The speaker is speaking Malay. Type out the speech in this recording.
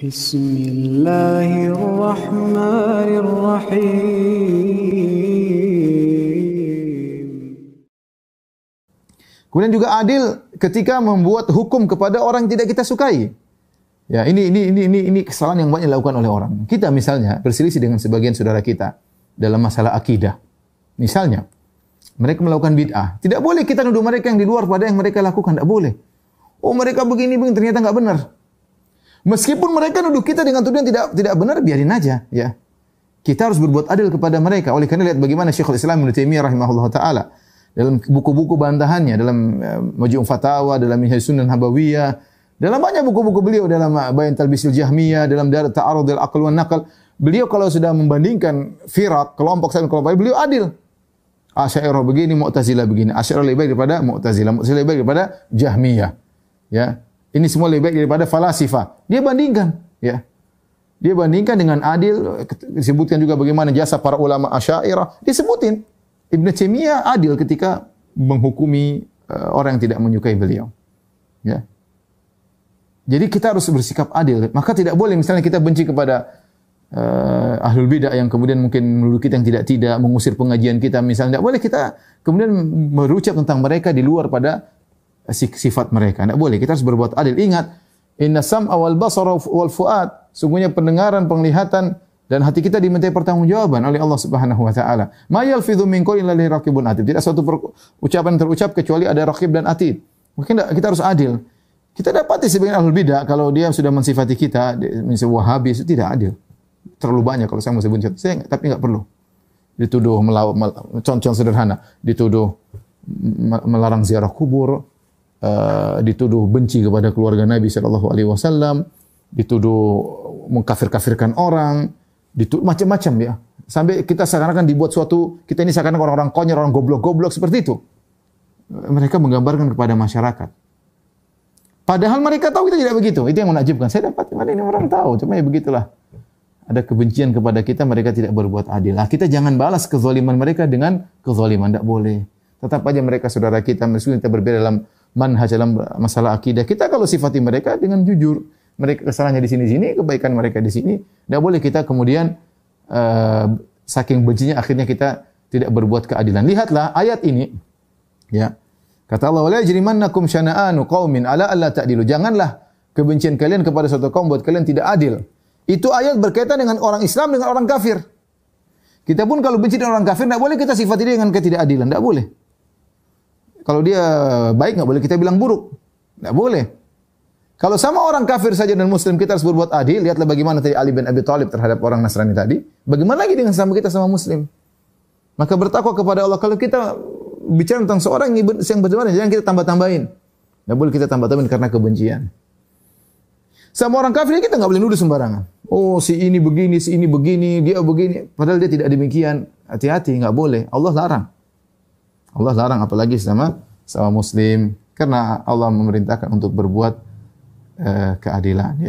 بسم الله الرحمن الرحيم Kemudian juga adil ketika membuat hukum kepada orang yang tidak kita sukai. Ya, ini ini ini ini ini kesalahan yang banyak dilakukan oleh orang. Kita misalnya berselisih dengan sebagian saudara kita dalam masalah akidah. Misalnya, mereka melakukan bid'ah. Tidak boleh kita nuduh mereka yang di luar pada yang mereka lakukan. Tidak boleh. Oh mereka begini begini ternyata enggak benar. Meskipun mereka nuduh kita dengan tuduhan tidak tidak benar, biarin aja, ya. Kita harus berbuat adil kepada mereka. Oleh karena lihat bagaimana Syekhul Islam Ibnu Taimiyah rahimahullah taala dalam buku-buku bantahannya, dalam eh, Majmu' Fatawa, dalam Minhaj Sunan Habawiyah, dalam banyak buku-buku beliau dalam eh, Bayan Talbisil Jahmiyah, dalam Dar Ta'arudil al Aql wa Naqal, beliau kalau sudah membandingkan firaq kelompok sama kelompok beliau adil. Asy'ariyah begini, Mu'tazilah begini. Asy'ariyah lebih daripada Mu'tazilah, Mu'tazilah lebih daripada Jahmiyah. Ya, ini semua lebih baik daripada falasifa. Dia bandingkan, ya. Dia bandingkan dengan adil, disebutkan juga bagaimana jasa para ulama asyairah. Disebutin, Ibn Taimiyah adil ketika menghukumi uh, orang yang tidak menyukai beliau. Ya. Jadi kita harus bersikap adil. Maka tidak boleh misalnya kita benci kepada uh, ahlul bidah yang kemudian mungkin menuduh kita yang tidak-tidak, mengusir pengajian kita misalnya. Tidak boleh kita kemudian merucap tentang mereka di luar pada sifat mereka. Tidak boleh. Kita harus berbuat adil. Ingat, inna sam awal basara wal fuad. Sungguhnya pendengaran, penglihatan dan hati kita diminta pertanggungjawaban oleh Allah Subhanahu wa taala. Ma yalfidhu min qawlin illa raqibun atid. Tidak satu ucapan terucap kecuali ada raqib dan atid. Mungkin tidak, kita harus adil. Kita dapat sih sebagian ahlul bidah kalau dia sudah mensifati kita menjadi wahabi itu tidak adil. Terlalu banyak kalau saya mau sebut saya tapi tidak perlu. Dituduh melawan contoh sederhana, dituduh melarang ziarah kubur, uh, dituduh benci kepada keluarga Nabi sallallahu alaihi wasallam, dituduh mengkafir-kafirkan orang, dituduh macam-macam ya. Sampai kita seakan-akan dibuat suatu kita ini seakan orang-orang konyol, orang goblok-goblok seperti itu. Uh, mereka menggambarkan kepada masyarakat. Padahal mereka tahu kita tidak begitu. Itu yang menakjubkan. Saya dapat mana ini orang tahu. Cuma ya begitulah. Ada kebencian kepada kita, mereka tidak berbuat adil. Nah, kita jangan balas kezaliman mereka dengan kezaliman. Tidak boleh. Tetap aja mereka saudara kita, meskipun kita berbeda dalam manhaj dalam masalah akidah. Kita kalau sifati mereka dengan jujur, mereka kesalahannya di sini-sini, kebaikan mereka di sini, tidak boleh kita kemudian uh, saking bencinya akhirnya kita tidak berbuat keadilan. Lihatlah ayat ini. Ya. Kata Allah, "Wala yajrimannakum syana'anu qaumin ala alla ta'dilu." Janganlah kebencian kalian kepada suatu kaum buat kalian tidak adil. Itu ayat berkaitan dengan orang Islam dengan orang kafir. Kita pun kalau benci dengan orang kafir, tidak boleh kita sifati dia dengan ketidakadilan. Tidak boleh kalau dia baik tidak boleh kita bilang buruk. Tidak boleh. Kalau sama orang kafir saja dan muslim kita harus berbuat adil. Lihatlah bagaimana tadi Ali bin Abi Thalib terhadap orang Nasrani tadi. Bagaimana lagi dengan sama kita sama muslim? Maka bertakwa kepada Allah kalau kita bicara tentang seorang yang berdebaran jangan kita tambah-tambahin. Tidak boleh kita tambah-tambahin karena kebencian. Sama orang kafir kita tidak boleh nuduh sembarangan. Oh, si ini begini, si ini begini, dia begini. Padahal dia tidak demikian. Hati-hati, tidak -hati, boleh. Allah larang. Allah larang apalagi sama sama muslim karena Allah memerintahkan untuk berbuat uh, keadilan ya.